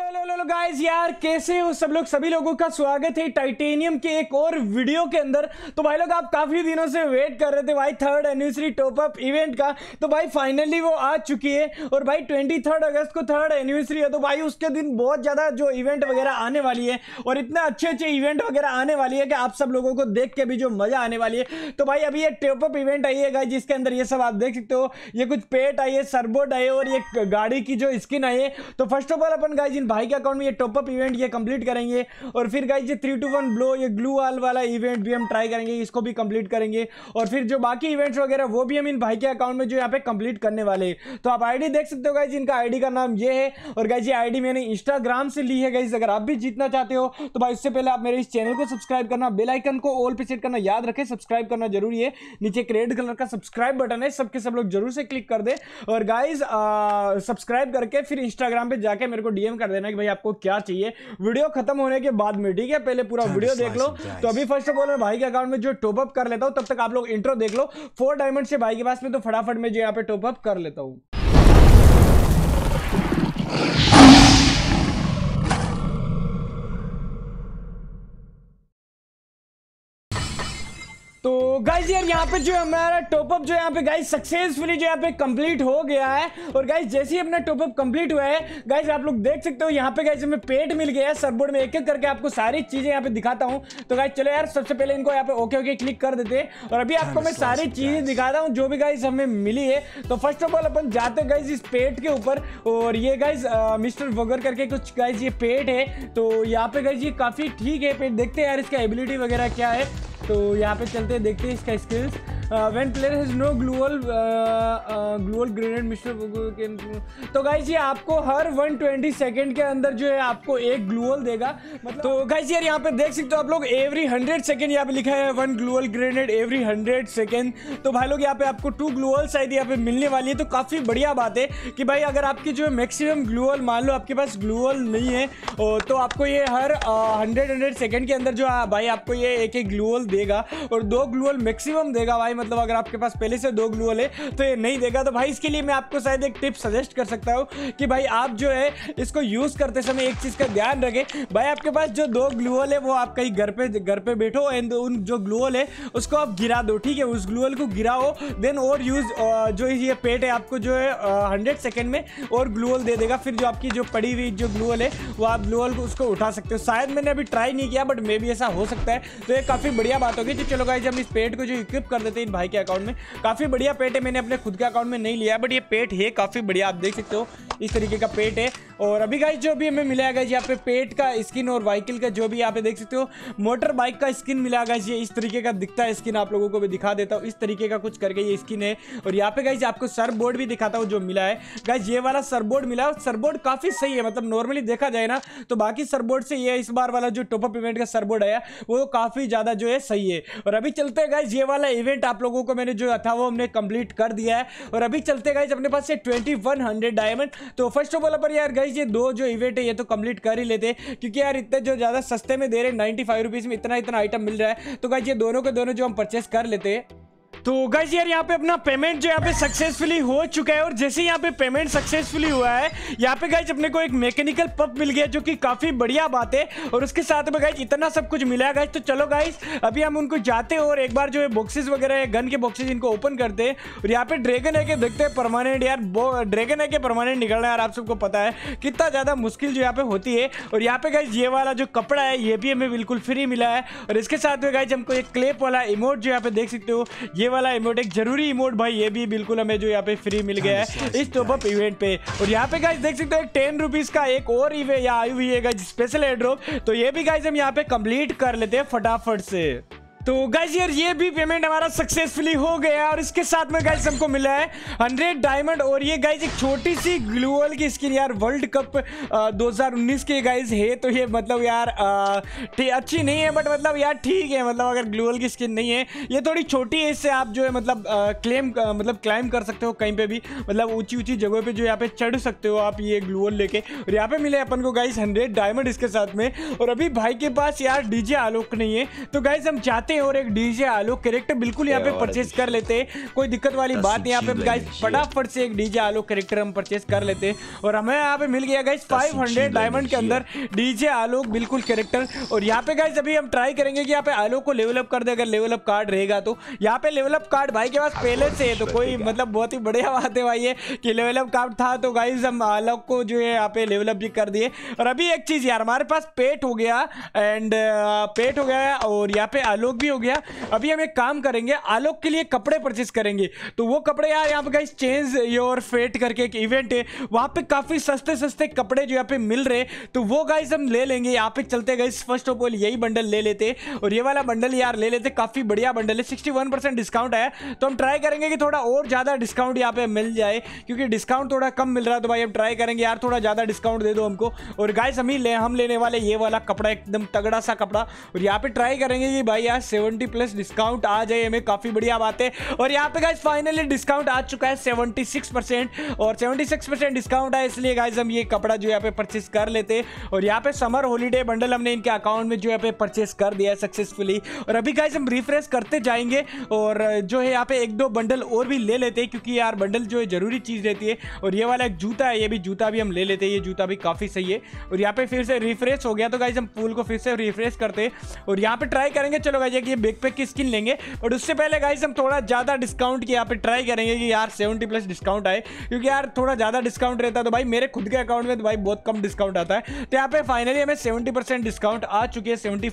hello hello hello guys यार कैसे हो सब लोग सभी लोगों का स्वागत है टाइटेनियम के एक और वीडियो के अंदर तो भाई लोग आप काफ़ी दिनों से वेट कर रहे थे भाई थर्ड एनिवर्सरी टॉपअप इवेंट का तो भाई फाइनली वो आ चुकी है और भाई ट्वेंटी थर्ड अगस्त को थर्ड एनिवर्सरी है तो भाई उसके दिन बहुत ज़्यादा जो इवेंट वगैरह आने वाली है और इतने अच्छे अच्छे इवेंट वगैरह आने वाली है कि आप सब लोगों को देख के भी जो मज़ा आने वाली है तो भाई अभी ये टॉपअप इवेंट आई है जिसके अंदर ये सब आप देख सकते हो ये कुछ पेट आई है सरबोट आई है और ये गाड़ी की जो स्किन आई है तो फर्स्ट ऑफ ऑल अपन गाइज लेकिन भाई के अकाउंट में ये टॉपअप इवेंट ये कंप्लीट करेंगे और फिर गाइज ये थ्री टू वन ब्लो ये ग्लू आल वाला इवेंट भी हम ट्राई करेंगे इसको भी कंप्लीट करेंगे और फिर जो बाकी इवेंट्स वगैरह वो भी हम इन भाई के अकाउंट में जो यहाँ पे कंप्लीट करने वाले तो आप आई देख सकते हो गाइज इनका आई का नाम ये है और गाइज ये आई मैंने इंस्टाग्राम से ली है गाइज अगर आप भी जीतना चाहते हो तो भाई उससे पहले आप मेरे इस चैनल को सब्सक्राइब करना बेलाइकन को ऑल पे सेट करना याद रखें सब्सक्राइब करना जरूरी है नीचे रेड कलर का सब्सक्राइब बटन है सबके सब लोग जरूर से क्लिक कर दे और गाइज सब्सक्राइब करके फिर इंस्टाग्राम पे जाके मेरे को डीएम कर देना कि भाई आपको क्या चाहिए वीडियो खत्म होने के बाद में ठीक है पहले पूरा वीडियो देख लो तो अभी फर्स्ट ऑफ ऑल मैं भाई के अकाउंट में जो टॉपअप कर लेता हूँ तब तक आप लोग इंट्रो देख लो फोर डायमंड से भाई के पास में तो फटाफट में जो यहाँ पे टॉपअप कर लेता हूँ तो गाइज यार यहाँ पे जो हमारा टॉपअप जो यहाँ पे गाइज सक्सेसफुली जो यहाँ पे कंप्लीट हो गया है और गाइज जैसे ही अपना टॉपअप कंप्लीट हुआ है गाइज आप लोग देख सकते हो यहाँ पे गाइज हमें पेट मिल गया है सरबोर्ड में एक एक करके आपको सारी चीजें यहाँ पे दिखाता हूँ तो गाइज चलो यार सबसे पहले इनको यहाँ पे ओके ओके क्लिक कर देते हैं और अभी आपको मैं सारी चीजें दिखाता हूँ जो भी गाइज हमें मिली है तो फर्स्ट ऑफ ऑल अपन जाते गाइज इस पेट के ऊपर और ये गाइज मिस्टर वगर करके कुछ गाइज ये पेट है तो यहाँ पे गाइज ये काफी ठीक है पेट देखते हैं यार इसका एबिलिटी वगैरह क्या है तो यहाँ पे चलते हैं देखते हैं इसका skills when player has no gloo wall gloo wall grenade मिश्र तो गाई ये आपको हर 120 सेकेंड के अंदर जो है आपको एक ग्लूअल देगा मतलब तो जी यार यहाँ पे देख सकते हो आप लोग एवरी हंड्रेड सेकेंड यहाँ पे लिखा है one gloo wall grenade every hundred second तो भाई लोग यहाँ पे आपको टू ग्लूअल शायद यहाँ पे मिलने वाली है तो काफ़ी बढ़िया बात है कि भाई अगर आपकी जो है मैक्सिमम ग्लूअल मान लो आपके पास ग्लूअल नहीं है तो आपको ये हर हंड्रेड हंड्रेड सेकेंड के अंदर जो है भाई आपको ये एक एक ग्लूअल देगा और दो ग्लूअल मैक्सिमम देगा भाई भाई मतलब अगर आपके पास पहले से दो ग्लू वाले तो ये नहीं देगा तो भाई इसके लिए मैं आपको शायद एक टिप सजेस्ट कर सकता हूँ कि भाई आप जो है इसको यूज़ करते समय एक चीज़ का ध्यान रखें भाई आपके पास जो दो ग्लू वाले वो आप कहीं घर पे घर पे बैठो एंड उन जो ग्लू है उसको आप गिरा दो ठीक है उस ग्लू को गिराओ देन और यूज़ जो ये पेट है आपको जो है हंड्रेड सेकेंड में और ग्लू दे देगा फिर जो आपकी जो पड़ी हुई जो ग्लू है वो आप ग्लू को उसको उठा सकते हो शायद मैंने अभी ट्राई नहीं किया बट मे भी ऐसा हो सकता है तो ये काफ़ी बढ़िया बात होगी तो चलो भाई जब इस पेट को जो इक्विप कर देते हैं इन भाई के अकाउंट में काफ़ी बढ़िया पेट है मैंने अपने खुद के अकाउंट में नहीं लिया बट ये पेट है काफ़ी बढ़िया आप देख सकते हो इस तरीके का पेट है और अभी गाइज जो भी हमें मिला है गाइज यहाँ पे पेट का स्किन और वाइकिल का जो भी यहाँ पे देख सकते हो मोटर बाइक का स्किन मिला गाइज ये इस तरीके का दिखता है स्किन आप लोगों को भी दिखा देता हूँ इस तरीके का कुछ करके ये स्किन है और यहाँ पे गाइज आपको सर बोर्ड भी दिखाता हूँ जो मिला है गाइज ये वाला सर बोर्ड मिला है सर बोर्ड काफी सही है मतलब नॉर्मली देखा जाए ना तो बाकी सर बोर्ड से ये इस बार वाला जो टोपअप इवेंट का सर बोर्ड आया वो काफी ज्यादा जो है सही है और अभी चलते हैं गाइज ये वाला इवेंट आप लोगों को मैंने जो था वो हमने कंप्लीट कर दिया है और अभी चलते गाइज अपने पास से ट्वेंटी डायमंड तो फर्स्ट ऑफ ऑल अपन यार गई ये दो जो इवेंट है ये तो कंप्लीट कर ही लेते क्योंकि यार इतने जो ज़्यादा सस्ते में दे रहे नाइन्टी फाइव में इतना इतना आइटम मिल रहा है तो गाइज ये दोनों के दोनों जो हम परचेस कर लेते हैं तो गाइज यार यहाँ पे अपना पेमेंट जो यहाँ पे सक्सेसफुली हो चुका है और जैसे यहाँ पे पेमेंट सक्सेसफुली हुआ है यहाँ पे गाइज अपने को एक मैकेनिकल पप मिल गया जो कि काफी बढ़िया बात है और उसके साथ में गाइज इतना सब कुछ मिला गाइज तो चलो गाइज अभी हम उनको जाते हैं और एक बार जो है बॉक्सेस वगैरह है गन के बॉक्सेज इनको ओपन करते हैं और यहाँ पे ड्रैगन है के देखते हैं परमानेंट यार ड्रैगन है के परमानेंट निकल है यार आप सबको पता है कितना ज़्यादा मुश्किल जो यहाँ पे होती है और यहाँ पे गाइज ये वाला जो कपड़ा है ये भी हमें बिल्कुल फ्री मिला है और इसके साथ में गाइज हमको एक क्लेप वाला इमोट जो यहाँ पे देख सकते हो ये वाला इमोट एक जरूरी इमोट भाई ये भी बिल्कुल हमें जो यहाँ पे फ्री मिल गया है इस टॉप अप इवेंट पे और यहाँ पे गाइज देख सकते हो टेन रुपीज का एक और इवेंट यहाँ आई हुई है स्पेशल एड्रोप तो ये भी गाइज हम यहाँ पे कम्प्लीट कर लेते हैं फटाफट से तो गाइज यार ये भी पेमेंट हमारा सक्सेसफुली हो गया और इसके साथ में गाइज हमको मिला है हंड्रेड डायमंड और ये गाइज एक छोटी सी ग्लूअल की स्किन यार वर्ल्ड कप आ, 2019 के गाइज है तो ये मतलब यार आ, अच्छी नहीं है बट मतलब यार ठीक है मतलब अगर ग्लूअल की स्किन नहीं है ये थोड़ी छोटी है इससे आप जो है मतलब आ, क्लेम आ, मतलब क्लाइम कर सकते हो कहीं पर भी मतलब ऊंची ऊंची जगह पर जो यहाँ पे चढ़ सकते हो आप ये ग्लूअल लेके और यहाँ पे मिले अपन को गाइज हंड्रेड डायमंड इसके साथ में और अभी भाई के पास यार डीजे आलोक नहीं है तो गाइज हम चाहते लेते हैं और एक डीजे आलोक कैरेक्टर बिल्कुल यहाँ पे परचेज कर लेते हैं कोई दिक्कत वाली बात नहीं यहाँ पे गाइस फटाफट से एक डीजे आलोक कैरेक्टर हम परचेज कर लेते हैं और हमें यहाँ पे मिल गया गाइस फाइव हंड्रेड डायमंड के अंदर डीजे आलोक बिल्कुल कैरेक्टर और यहाँ पे गाइस अभी हम ट्राई करेंगे कि यहाँ पे आलोक को लेवल अप कर दे अगर लेवल अप कार्ड रहेगा तो यहाँ पे लेवल अप कार्ड भाई के पास पहले से है तो कोई मतलब बहुत ही बढ़िया बात है भाई ये कि लेवल अप कार्ड था तो गाइज हम आलोक को जो है यहाँ पे लेवल अप भी कर दिए और अभी एक चीज यार हमारे पास पेट हो गया एंड पेट हो गया और यहाँ पे आलोक भी हो गया अभी हम एक काम करेंगे आलोक के लिए कपड़े परचेस करेंगे तो वो कपड़े यार यहाँ पे गाइस चेंज योर फेट करके एक इवेंट है वहाँ पे काफ़ी सस्ते सस्ते कपड़े जो यहाँ पे मिल रहे तो वो गाइस हम ले लेंगे यहाँ पे चलते गाइस फर्स्ट ऑफ ऑल यही बंडल ले लेते और ये वाला बंडल यार ले लेते काफ़ी बढ़िया बंडल है सिक्सटी डिस्काउंट आया तो हम ट्राई करेंगे कि थोड़ा और ज़्यादा डिस्काउंट यहाँ पे मिल जाए क्योंकि डिस्काउंट थोड़ा कम मिल रहा है तो भाई हम ट्राई करेंगे यार थोड़ा ज़्यादा डिस्काउंट दे दो हमको और गाइस हम ही ले हम लेने वाले ये वाला कपड़ा एकदम तगड़ा सा कपड़ा और यहाँ पे ट्राई करेंगे कि भाई यार सेवेंटी प्लस डिस्काउंट आ जाए हमें काफ़ी बढ़िया बात है और यहाँ पे गाइज फाइनली डिस्काउंट आ चुका है सेवेंटी सिक्स परसेंट और सेवेंटी सिक्स परसेंट डिस्काउंट है इसलिए गाइज हम ये कपड़ा जो यहाँ पे परचेस कर लेते और यहाँ पे समर होलीडे बंडल हमने इनके अकाउंट में जो यहाँ पे परचेस कर दिया है सक्सेसफुली और अभी गाइज हम रिफ्रेश करते जाएंगे और जो है यहाँ पे एक दो बंडल और भी ले लेते हैं क्योंकि यार बंडल जो है ज़रूरी चीज़ रहती है और ये वाला एक जूता है ये भी जूता भी हम ले लेते हैं ये जूता भी काफ़ी सही है और यहाँ पे फिर से रिफ्रेश हो गया तो गाइज हम पूल को फिर से रिफ्रेश करते और यहाँ पे ट्राई करेंगे चलो गाइज कि ये बैकपैक की स्किन लेंगे और उससे पहले गाइस हम थोड़ा ज़्यादा डिस्काउंट की यहाँ पे ट्राई करेंगे कि यार सेवेंटी प्लस डिस्काउंट आए क्योंकि यार थोड़ा ज़्यादा डिस्काउंट रहता है तो भाई मेरे खुद के अकाउंट में तो भाई बहुत कम डिस्काउंट आता है तो यहाँ पे फाइनली हमें सेवेंटी डिस्काउंट आ चुकी है सेवेंटी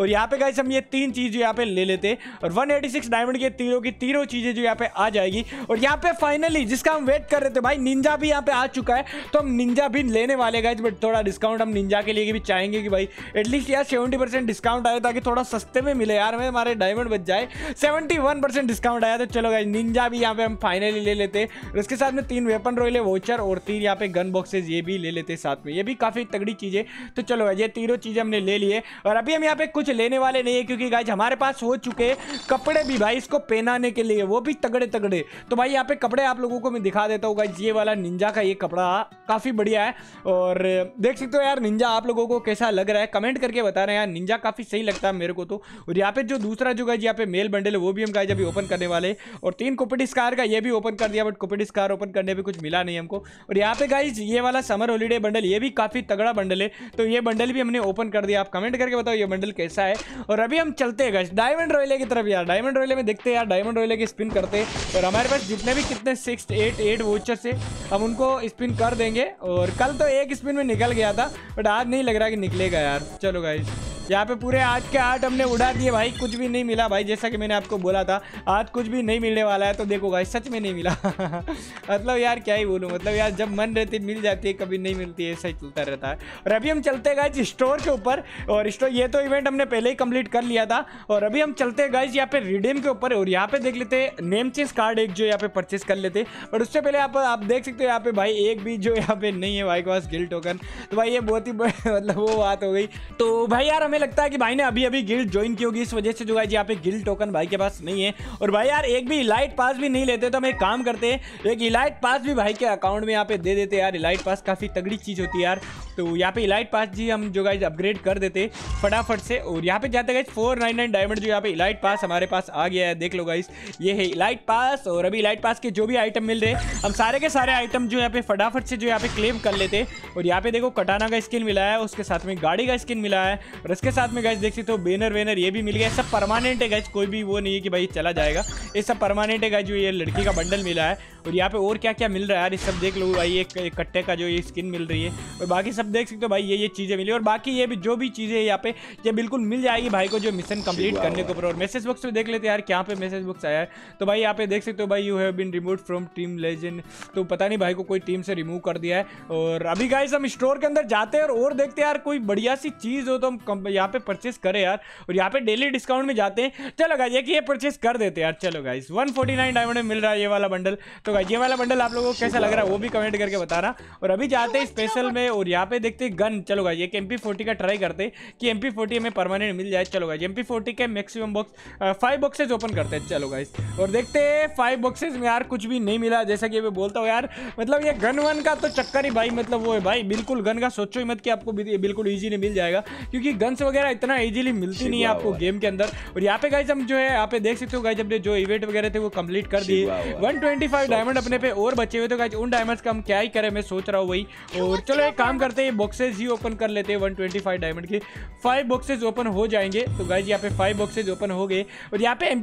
और यहाँ पे गाइस हम ये तीन चीज़ यहाँ पे ले लेते और वन डायमंड के तीनों की तीनों चीज़ें जो यहाँ पे आ जाएगी और यहाँ पे फाइनली जिसका हम वेट कर रहे थे भाई निंजा भी यहाँ पे आ चुका है तो हम निंजा भी लेने वाले गाइज बट थोड़ा डिस्काउंट हम निंजा के लिए भी चाहेंगे कि भाई एटलीस्ट यार सेवेंटी डिस्काउंट आए ताकि थोड़ा सस्ते में मिले यार में हमारे डायमंड बच जाए 71 परसेंट डिस्काउंट आया तो चलो गाइज निंजा भी यहाँ पे हम फाइनली ले लेते और उसके साथ में तीन वेपन रॉयल वोचर और तीन यहाँ पे गन बॉक्सेज ये भी ले लेते साथ में ये भी काफ़ी तगड़ी चीज़ें तो चलो ये तीनों चीज़ें हमने ले लिए और अभी हम यहाँ पे कुछ लेने वाले नहीं है क्योंकि गाइज हमारे पास हो चुके कपड़े भी भाई इसको पहनाने के लिए वो भी तगड़े तगड़े तो भाई यहाँ पे कपड़े आप लोगों को मैं दिखा देता हूँ गाइज ये वाला निंजा का ये कपड़ा काफ़ी बढ़िया है और देख सकते हो यार निंजा आप लोगों को कैसा लग रहा है कमेंट करके बता रहे हैं यार निंजा काफ़ी सही लगता है मेरे को तो और यहाँ पे जो दूसरा जो गाइज यहाँ पे मेल बंडल है वो भी हम गाइज अभी ओपन करने वाले और तीन कुपटिस कार का ये भी ओपन कर दिया बट कुपटिस कार ओपन करने में कुछ मिला नहीं हमको और यहाँ पे गाइज ये वाला समर हॉलीडे बंडल ये भी काफ़ी तगड़ा बंडल है तो ये बंडल भी हमने ओपन कर दिया आप कमेंट करके बताओ ये बंडल कैसा है और अभी हम चलते हैं गाइज डायमंड रॉयले की तरफ यार डायमंड रॉयले में देखते यार डायमंड रॉयले की स्पिन करते और हमारे पास जितने भी कितने सिक्स एट एट वोचर से हम उनको स्पिन कर देंगे और कल तो एक स्पिन में निकल गया था बट आज नहीं लग रहा कि निकलेगा यार चलो गाइज यहाँ पे पूरे आठ के आठ हमने उड़ा दिए भाई कुछ भी नहीं मिला भाई जैसा कि मैंने आपको बोला था आज कुछ भी नहीं मिलने वाला है तो देखो भाई सच में नहीं मिला मतलब यार क्या ही बोलूँ मतलब यार जब मन रहती मिल जाती है कभी नहीं मिलती ऐसा ही चलता रहता है और अभी हम चलते गए स्टोर के ऊपर और स्टोर ये तो इवेंट हमने पहले ही कम्प्लीट कर लिया था और अभी हम चलते गए यहाँ पे रिडीम के ऊपर और यहाँ पे देख लेते नेम चेस कार्ड एक जो यहाँ पे परचेस कर लेते बट उससे पहले आप आप देख सकते हो यहाँ पे भाई एक भी जो यहाँ पे नहीं है भाई के पास गिल टोकन तो भाई ये बहुत ही मतलब वो बात हो गई तो भाई यार हमें हमें लगता है कि भाई ने अभी अभी गिल्ड ज्वाइन की होगी इस वजह से जो है यहाँ पे गिल्ड टोकन भाई के पास नहीं है और भाई यार एक भी इलाइट पास भी नहीं लेते तो हम एक काम करते हैं एक इलाइट पास भी भाई के अकाउंट में यहाँ पे दे देते यार इलाइट पास काफ़ी तगड़ी चीज़ होती है यार तो यहाँ पे इलाइट पास जी हम जो गाइज अपग्रेड कर देते फटाफट से और यहाँ पे जाते guys four nine nine diamond जो यहाँ पे इलाइट पास हमारे पास आ गया है देख लो गाइज ये है इलाइट पास और अभी इलाइट पास के जो भी आइटम मिल रहे हम सारे के सारे आइटम जो यहाँ पे फटाफट से जो यहाँ पे क्लेम कर लेते और यहाँ पे देखो कटाना का स्किन मिला है उसके साथ में गाड़ी का स्किन मिला है और इसके साथ में गाइज देख सकते हो बेनर वेनर ये भी मिल गया सब परमानेंट है गाइज कोई भी वो नहीं है कि भाई चला जाएगा ये सब परमानेंट है गाइज जो ये लड़की का बंडल मिला है और यहाँ पे और क्या क्या मिल रहा है यार ये सब देख लो भाई एक कट्टे का जो ये स्किन मिल रही है और बाकी सब आप देख सकते हो भाई ये ये चीज़ें मिली और बाकी ये भी जो भी चीज़ें यहाँ पे ये बिल्कुल मिल जाएगी भाई को जो मिशन कंप्लीट करने के ऊपर और मैसेज बुक्स में देख लेते यार क्या पे मैसेज बुक्स आया है तो भाई यहाँ पे देख सकते हो भाई you have been remove from team legend तो पता नहीं भाई को कोई टीम से रिमूव कर दिया है और अभी गाइज हम स्टोर के अंदर जाते हैं और, देखते हैं यार कोई बढ़िया सी चीज़ हो तो हम यहाँ पे परचेस करें यार और यहाँ पे डेली डिस्काउंट में जाते हैं चलो गाइज एक ये परचेस कर देते यार चलो गाइज वन डायमंड में मिल रहा है ये वाला बंडल तो गाइज ये वाला बंडल आप लोगों को कैसा लग रहा है वो भी कमेंट करके बताना और अभी जाते हैं स्पेशल में और यहाँ पे पे देखते हैं गन चलो गाइज एक एम का ट्राई करते कि एम पी हमें परमानेंट मिल जाए चलो गाइज एम पी के maximum box five boxes open करते हैं चलो गाइज और देखते हैं फाइव बॉक्सेज में यार कुछ भी नहीं मिला जैसा कि मैं बोलता हूँ यार मतलब ये गन वन का तो चक्कर ही भाई मतलब वो है भाई बिल्कुल गन का सोचो ही मत कि आपको बिल्कुल ईजिली मिल जाएगा क्योंकि गन्स वगैरह इतना ईजिली मिलती नहीं है आपको गेम के अंदर और यहाँ पे गाइज हम जो है यहाँ पे देख सकते हो गाइज अपने जो इवेंट वगैरह थे वो कम्प्लीट कर दिए 125 डायमंड अपने पे और बचे हुए तो गाइज उन डायमंड का हम क्या ही करें मैं सोच रहा हूँ वही और चलो एक काम करते ये बॉक्सेज ही ओपन कर लेते हैं वन ट्वेंटी फाइव डायमंड के फाइव बॉक्सेज ओपन हो जाएंगे तो गाइज यहाँ पे फाइव बॉक्सेज ओपन हो गए और यहाँ पे एम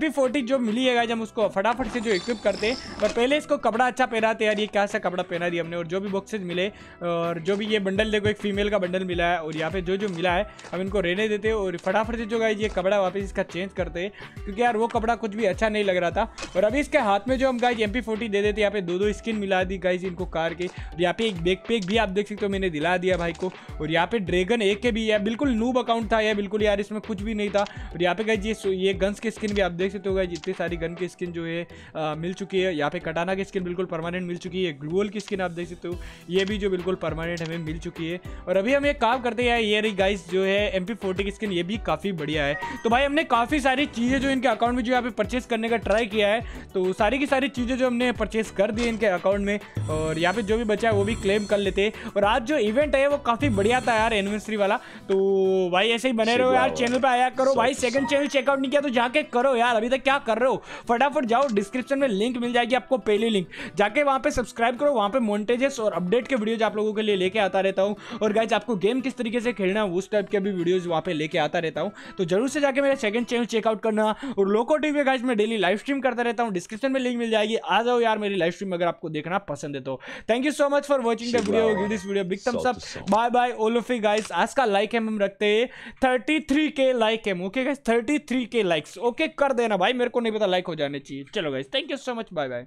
जो मिली है गाइज हम उसको फटाफट से जो इक्विप करते हैं पर पहले इसको कपड़ा अच्छा पहनाते यार ये क्या सा कपड़ा पहना दिया हमने और जो भी बॉक्सेज मिले और जो भी ये बंडल देखो एक फीमेल का बंडल मिला है और यहाँ पे जो जो मिला है हम इनको रहने देते हैं और फटाफट से जो गाइज ये कपड़ा वापस इसका चेंज करते हैं क्योंकि यार वो कपड़ा कुछ भी अच्छा नहीं लग रहा था और अभी इसके हाथ में जो हम गाइज एम दे देते यहाँ पे दो दो स्किन मिला दी गाइज इनको कार के यहाँ पे एक बैक पैक भी आप देख सकते हो मैंने दिला दिया दिया भाई को और यहाँ पे ड्रैगन ए के भी है बिल्कुल नूब अकाउंट था यह बिल्कुल यार इसमें कुछ भी नहीं था और यहाँ पे गई ये गन्स की स्किन भी आप देख सकते हो गए इतनी सारी गन की स्किन जो है आ, मिल चुकी है यहाँ पे कटाना की स्किन बिल्कुल परमानेंट मिल चुकी है ग्लूअल की स्किन आप देख सकते हो ये भी जो बिल्कुल परमानेंट हमें मिल चुकी है और अभी हम एक काम करते हैं ये रही गाइस जो है एम पी की स्किन ये भी काफ़ी बढ़िया है तो भाई हमने काफ़ी सारी चीज़ें जो इनके अकाउंट में जो यहाँ पे परचेस करने का ट्राई किया है तो सारी की सारी चीज़ें जो हमने परचेस कर दी इनके अकाउंट में और यहाँ पे जो भी बचा है वो भी क्लेम कर लेते हैं और आज जो इवेंट है है वो काफ़ी बढ़िया था यार एनिवर्सरी वाला तो भाई ऐसे ही बने रहो यार चैनल पे आया करो भाई सेकंड चैनल चेकआउट नहीं किया तो जाके करो यार अभी तक क्या कर रहे हो फटाफट जाओ डिस्क्रिप्शन में लिंक मिल जाएगी आपको पहली लिंक जाके वहाँ पे सब्सक्राइब करो वहाँ पे मोन्टेजेस और अपडेट के वीडियोज आप लोगों के लिए लेके आता रहता हूँ और गाइज आपको गेम किस तरीके से खेलना है उस टाइप के भी वीडियोज वहाँ पे लेके आता रहता हूँ तो जरूर से जाके मेरा सेकंड चैनल चेकआउट करना और लोको टीवी गाइज मैं डेली लाइव स्ट्रीम करता रहता हूँ डिस्क्रिप्शन में लिंक मिल जाएगी आ जाओ यार मेरी लाइव स्ट्रीम अगर आपको देखना पसंद है तो thank you so much for watching the give this video big thumbs up bye bye ओलोफी गाइस आज का लाइक एम हम रखते हैं thirty three K like aim okay guys thirty three K likes okay कर देना भाई मेरे को नहीं पता लाइक हो जाने चाहिए चलो guys thank you so much bye bye